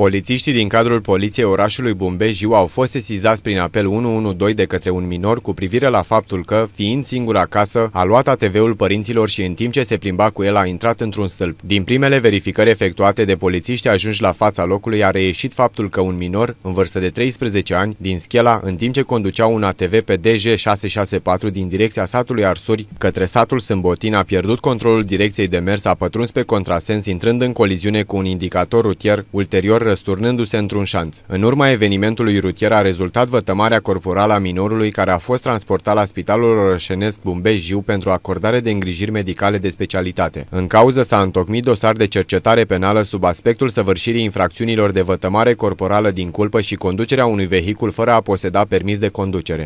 Polițiștii din cadrul Poliției orașului Bumbejiu au fost sesizați prin apel 112 de către un minor cu privire la faptul că, fiind singur acasă, a luat ATV-ul părinților și în timp ce se plimba cu el a intrat într-un stâlp. Din primele verificări efectuate de polițiști ajunși la fața locului a reieșit faptul că un minor, în vârstă de 13 ani, din Schela, în timp ce conducea un ATV pe DG664 din direcția satului Arsuri către satul Sâmbotin, a pierdut controlul direcției de mers, a pătruns pe contrasens intrând în coliziune cu un indicator rutier, ulterior răsturnându-se într-un șanț. În urma evenimentului rutier a rezultat vătămarea corporală a minorului care a fost transportat la Spitalul Orășenesc Bumbeș Jiu pentru acordare de îngrijiri medicale de specialitate. În cauză s-a întocmit dosar de cercetare penală sub aspectul săvârșirii infracțiunilor de vătămare corporală din culpă și conducerea unui vehicul fără a poseda permis de conducere.